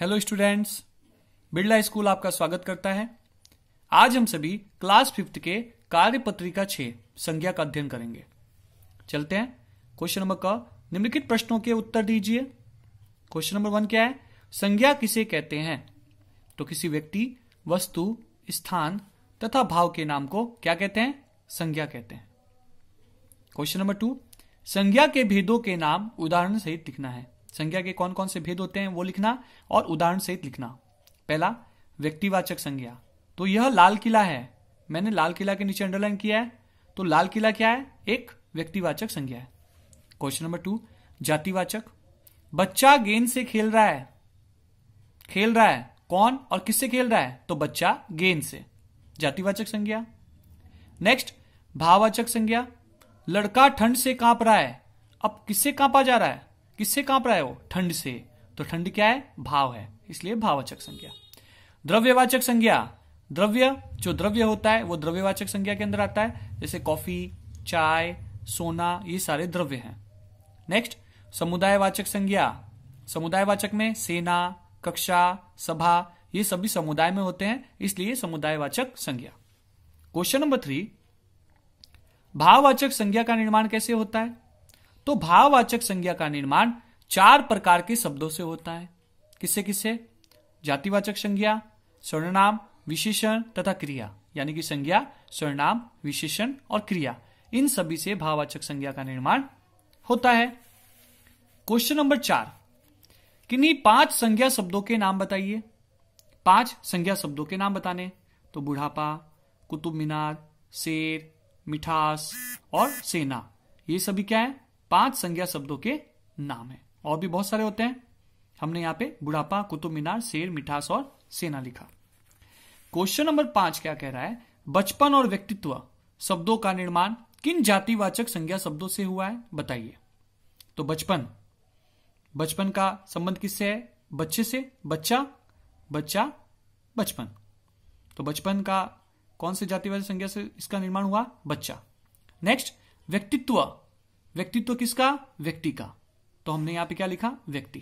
hello students Birla school आपका स्वागत करता है आज हम सभी क्लास फिफ्थ के कार्य पत्रिका छः संज्ञा का अध्ययन करेंगे चलते हैं क्वेश्चन नंबर क निम्नलिखित प्रश्नों के उत्तर दीजिए क्वेश्चन नंबर वन क्या है संज्ञा किसे कहते हैं तो किसी व्यक्ति वस्तु स्थान तथा भाव के नाम को क्या कहते हैं संज्ञा कहते हैं क्वेश्चन नंबर टू संज्ञा के भेदों के नाम उदाहरण सहित लिखना है संज्ञा के कौन कौन से भेद होते हैं वो लिखना और उदाहरण सहित लिखना पहला व्यक्तिवाचक संज्ञा तो यह लाल किला है मैंने लाल किला के नीचे अंडरलाइन किया है तो लाल किला क्या है एक व्यक्तिवाचक संज्ञा है क्वेश्चन नंबर टू जातिवाचक बच्चा गेंद से खेल रहा है खेल रहा है कौन और किससे खेल रहा है तो बच्चा गेंद से जातिवाचक संज्ञा नेक्स्ट भाववाचक संज्ञा लड़का ठंड से कांप रहा है अब किससे कांपा जा रहा है किससे कांप रहा है वो ठंड से तो ठंड क्या है भाव है इसलिए भाववाचक संज्ञा द्रव्यवाचक संज्ञा द्रव्य जो द्रव्य होता है वो द्रव्यवाचक संज्ञा के अंदर आता है जैसे कॉफी चाय सोना ये सारे द्रव्य हैं नेक्स्ट समुदायवाचक संज्ञा समुदायवाचक में सेना कक्षा सभा ये सभी समुदाय में होते हैं इसलिए समुदायवाचक संज्ञा क्वेश्चन नंबर थ्री भाववाचक संज्ञा का निर्माण कैसे होता है तो भाववाचक संज्ञा का निर्माण चार प्रकार के शब्दों से होता है किससे किससे जातिवाचक संज्ञा स्वर्णनाम विशेषण तथा क्रिया यानी कि संज्ञा स्वर्णनाम विशेषण और क्रिया इन सभी से भाववाचक संज्ञा का निर्माण होता है क्वेश्चन नंबर चार किन्हीं पांच संज्ञा शब्दों के नाम बताइए पांच संज्ञा शब्दों के नाम बताने तो बुढ़ापा कुतुब मीनार शेर मिठास और सेना ये सभी क्या है पांच संज्ञा शब्दों के नाम है और भी बहुत सारे होते हैं हमने यहां पे बुढ़ापा कुतुब मीनार शेर मिठास और सेना लिखा क्वेश्चन नंबर पांच क्या कह रहा है बचपन और व्यक्तित्व शब्दों का निर्माण किन जातिवाचक संज्ञा शब्दों से हुआ है बताइए तो बचपन बचपन का संबंध किससे है बच्चे से बच्चा बच्चा बचपन तो बचपन का कौन से जातिवाचक संज्ञा से इसका निर्माण हुआ बच्चा नेक्स्ट व्यक्तित्व व्यक्तित्व तो किसका व्यक्ति का तो हमने यहां पे क्या लिखा व्यक्ति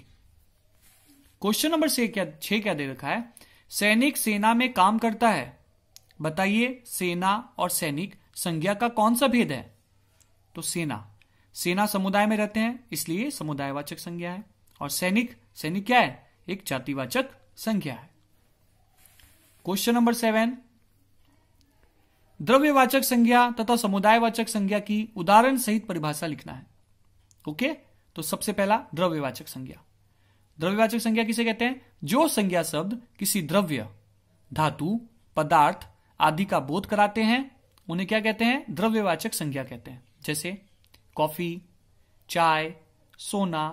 क्वेश्चन नंबर से क्या छह क्या दे रखा है सैनिक सेना में काम करता है बताइए सेना और सैनिक संज्ञा का कौन सा भेद है तो सेना सेना समुदाय में रहते हैं इसलिए समुदायवाचक संज्ञा है और सैनिक सैनिक क्या है एक जातिवाचक संज्ञा है क्वेश्चन नंबर सेवन द्रव्यवाचक संज्ञा तथा समुदायवाचक संज्ञा की उदाहरण सहित परिभाषा लिखना है ओके तो सबसे पहला द्रव्यवाचक संज्ञा द्रव्यवाचक संज्ञा किसे कहते हैं जो संज्ञा शब्द किसी द्रव्य धातु पदार्थ आदि का बोध कराते हैं उन्हें क्या कहते हैं द्रव्यवाचक संज्ञा कहते हैं जैसे कॉफी चाय सोना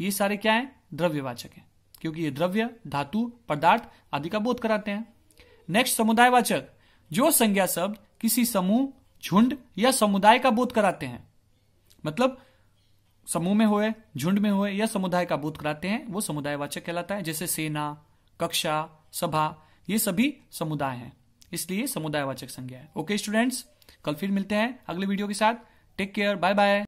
ये सारे क्या है द्रव्यवाचक है क्योंकि ये द्रव्य धातु पदार्थ आदि का बोध कराते हैं नेक्स्ट समुदायवाचक जो संज्ञा शब्द किसी समूह झुंड या समुदाय का बोध कराते हैं मतलब समूह में होए झुंड में होए या समुदाय का बोध कराते हैं वो समुदायवाचक कहलाता है जैसे सेना कक्षा सभा ये सभी समुदाय हैं इसलिए समुदायवाचक संज्ञा है ओके स्टूडेंट्स कल फिर मिलते हैं अगले वीडियो के साथ टेक केयर बाय बाय